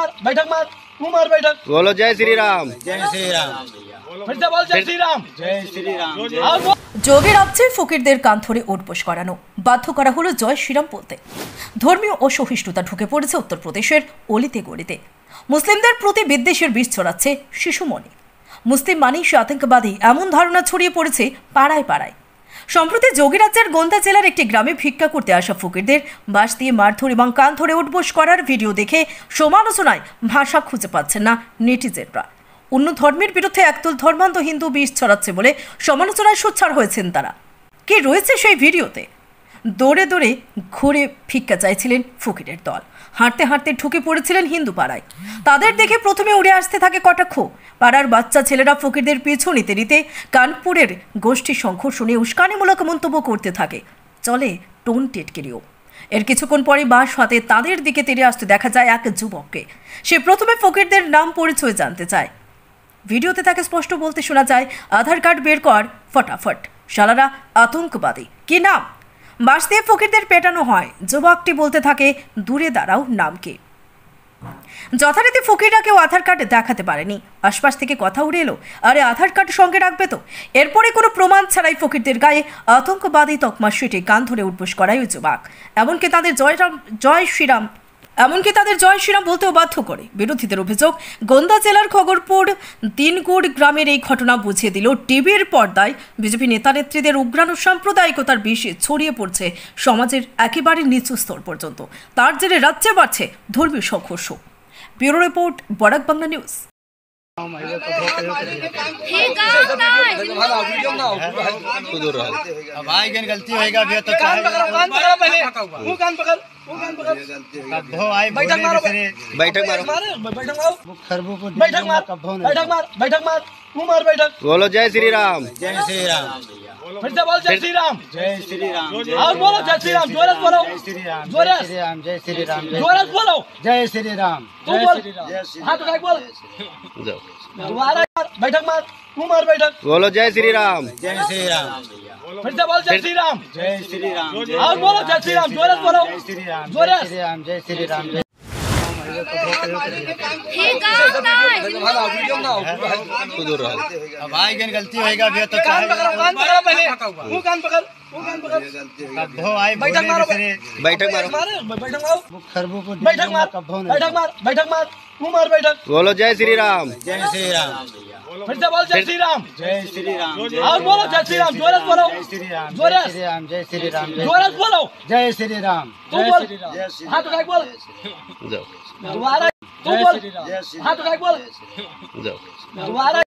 बैठक मार बैठक बोलो जय श्री राम जय श्री राम जय যোগের রাজ্যের ফকিরদের কান ধরে উঠবোস করানো বাধ্য করা হলো জয় শ্রীরাম বলতে ধর্মীয় অসহিষ্ণুতা ঢুকে পড়েছে উত্তরপ্রদেশের অলিতে গলিতে মুসলিমদের প্রতি বিদ্বেষের বিষ ছড়াচ্ছে শিশু মনে মুসলিম মানেই সে আতঙ্কবাদী এমন ধারণা ছড়িয়ে পড়েছে পাড়ায় পাড়ায় সম্প্রতি যোগীরাজ্যের গোন্দা জেলার একটি গ্রামে ভিক্ষা করতে আসা ফকিরদের বাস দিয়ে মারধর এবং কান ধরে উঠবোস করার ভিডিও দেখে সমালোচনায় ভাষা খুঁজে পাচ্ছেন না নেটিজেনরা অন্য ধর্মের বিরুদ্ধে একদল ধর্মান্ত হিন্দু বিষ ছড়াচ্ছে বলে সমালোচনায় সোচ্ছার হয়েছেন তারা কি রয়েছে সেই ভিডিওতে দৌড়ে দৌড়ে ঘুরে ফিক্কা চাইছিলেন ফকিরের দল হাঁটতে হাঁটতে ঢুকে পড়েছিলেন হিন্দু পাড়ায় তাদের দেখে প্রথমে উড়ে আসতে থাকে কটাক্ষ পাড়ার বাচ্চা ছেলেরা ফকিরদের পিছু নিতে নিতে কানপুরের গোষ্ঠী সংঘর্ষ নিয়ে উস্কানিমূলক মন্তব্য করতে থাকে চলে টোন টেটকেরিও এর কিছুক্ষণ পরে বাস হাতে তাদের দিকে তেরে আসতে দেখা যায় এক যুবককে সে প্রথমে ফকিরদের নাম পরিচয় জানতে চায় ভিডিওতে তাকে স্পষ্ট বলতে শোনা যায় আধার কার্ড বের কর ফটাফট শালারা আতঙ্কবাদী কি নাম বাঁশ দিয়ে ফকিরদের পেটানো হয় যুবকটি বলতে থাকে দূরে দাঁড়াও নামকে যথারীতি ফকিররা কেউ আধার কার্ড দেখাতে পারেনি আশপাশ থেকে কথা উড়ে এলো আরে আধার কার্ড সঙ্গে রাখবে তো এরপরে কোনো প্রমাণ ছাড়াই ফকিরদের গায়ে আতঙ্কবাদী তকমা সেটে গান ধরে উঠবোস করাই ওই যুবক এমনকি তাদের জয়রাম জয় শ্রীরাম এমনকি তাদের জয় শ্রীরাম বলতেও বাধ্য করে বিরোধীদের অভিযোগ গোন্দা জেলার খগরপুর দিনগুড় গ্রামের এই ঘটনা বুঝিয়ে দিল টিভির পর্দায় বিজেপি নেতানেত্রীদের উগ্রাণু সাম্প্রদায়িকতার বিষ ছড়িয়ে পড়ছে সমাজের একেবারে নিচু স্তর পর্যন্ত তার জেরে রাজ্যে বাড়ছে ধর্মীয় সংঘর্ষ bureau report Barak Bangla news भाई गलती होगा भैया तो कान पकड़ो कान पकड़ो पहले वो कान पकड़ बैठक मारो बैठक मारो बैठक बैठक बैठक मार मार मार बोलो जय श्री राम जय श्री राम फिर से बोलो जय श्री राम जय श्री राम और बोलो जय श्री राम जोरस बोलो जय श्री राम जोरस जय श्री राम जोरस बोलो जय श्री राम हाँ तो बैठक मार मुंह मार बैठा बोलो जय श्री राम जय श्री राम फिर से बोलो जय श्री राम जय श्री राम और बोलो जय श्री राम जोरस बोलो जय श्री राम जोरस श्री राम जय श्री राम भाई गन गलती होगा भैया तो कान पकड़ो कान पकड़ो पहले वो कान पकड़ बैठक मारो बैठक मारो बैठक मारो बैठक मार बैठक मार बैठक मार तू मार बैठक बोलो जय श्री राम जय श्री राम फिर से बोलो जय श्री राम जय श्री राम और बोलो जय श्री राम जोरस बोलो जोरस श्री राम जय श्री राम जोरस बोलो जय श्री राम तू बोल हाँ तो बोल दोबारा तू बोल हाँ तो बोल दोबारा